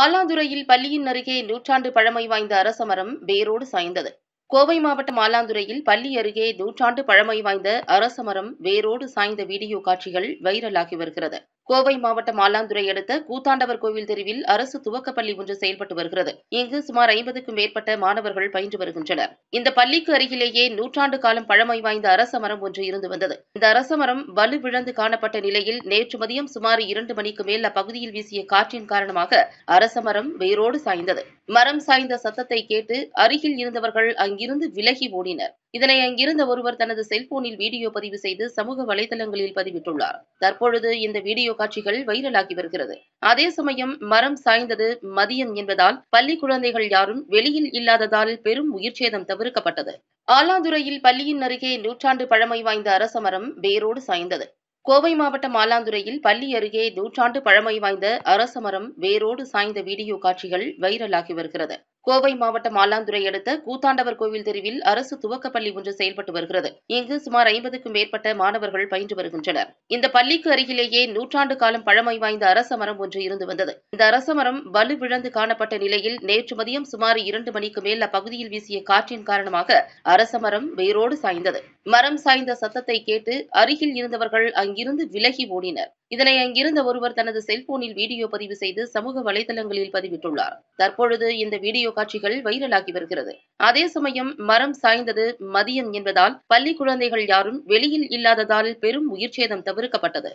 ஆலாந்துறையில் பள்ளியின் அருகே நூற்றாண்டு பழமை வாய்ந்த அரச மரம் வேரோடு சாய்ந்தது கோவை மாவட்டம் ஆலாந்துறையில் பள்ளி அருகே நூற்றாண்டு பழமை வாய்ந்த அரச மரம் வேரோடு சாய்ந்த வீடியோ காட்சிகள் வைரலாகி வருகிறது கோவை மாவட்டம் ஆலாந்துறை அடுத்த கூத்தாண்டவர் கோவில் தெருவில் அரசு துவக்கப்பள்ளி ஒன்று செயல்பட்டு வருகிறது இங்கு சுமார் ஐம்பதுக்கும் மேற்பட்ட மாணவர்கள் பயின்று வருகின்றனர் இந்த பள்ளிக்கு அருகிலேயே நூற்றாண்டு காலம் பழமை வாய்ந்த அரச மரம் ஒன்று இருந்து வந்தது இந்த அரச மரம் வலுவிழந்து காணப்பட்ட நிலையில் நேற்று மதியம் சுமார் இரண்டு மணிக்கு மேல் அப்பகுதியில் வீசிய காற்றின் காரணமாக அரச மரம் வேரோடு சாய்ந்தது மரம் சாய்ந்த சத்தத்தை கேட்டு அருகில் இருந்தவர்கள் அங்கிருந்து விலகி ஓடினர் இதனை அங்கிருந்த ஒருவர் தனது செல்போனில் வீடியோ பதிவு செய்து சமூக வலைதளங்களில் பதிவிட்டுள்ளார் தற்பொழுது இந்த வீடியோ காட்சிகள் வைரலாகி வருகிறது அதே சமயம் மரம் சாய்ந்தது மதியம் என்பதால் பள்ளி குழந்தைகள் யாரும் வெளியில் இல்லாததால் பெரும் உயிர் சேதம் தவிர்க்கப்பட்டது ஆலாந்துறையில் பள்ளியின் அருகே நூற்றாண்டு பழமை வாய்ந்த அரச மரம் வேரோடு சாய்ந்தது கோவை மாவட்டம் ஆலாந்துறையில் பள்ளி அருகே நூற்றாண்டு பழமை வாய்ந்த அரச மரம் வேரோடு சாய்ந்த வீடியோ காட்சிகள் வைரலாகி வருகிறது கோவை மாவட்டம் ஆலாந்துறை அடுத்த கூத்தாண்டவர் கோவில் தெருவில் அரசு துவக்கப்பள்ளி ஒன்று செயல்பட்டு வருகிறது இங்கு சுமார் ஐம்பதுக்கும் மேற்பட்ட மாணவர்கள் பயின்று வருகின்றனர் இந்த பள்ளிக்கு அருகிலேயே நூற்றாண்டு காலம் பழமை வாய்ந்த அரச மரம் ஒன்று இருந்து வந்தது இந்த அரச மரம் வலு விழுந்து காணப்பட்ட நிலையில் நேற்று மதியம் சுமார் இரண்டு மணிக்கு மேல் அப்பகுதியில் வீசிய காற்றின் காரணமாக அரச மரம் வேரோடு சாய்ந்தது மரம் சாய்ந்த சத்தத்தை கேட்டு அருகில் இருந்தவர்கள் அங்கிருந்து விலகி ஓடினர் இதனை அங்கிருந்த ஒருவர் தனது செல்போனில் வீடியோ பதிவு செய்து சமூக வலைதளங்களில் பதிவிட்டுள்ளார் தற்பொழுது இந்த வீடியோ காட்சிகள் வைரலாகி வருகிறது அதே சமயம் மரம் சாய்ந்தது மதியம் என்பதால் பள்ளி குழந்தைகள் யாரும் வெளியில் இல்லாததால் பெரும் உயிர்ச்சேதம் தவிர்க்கப்பட்டது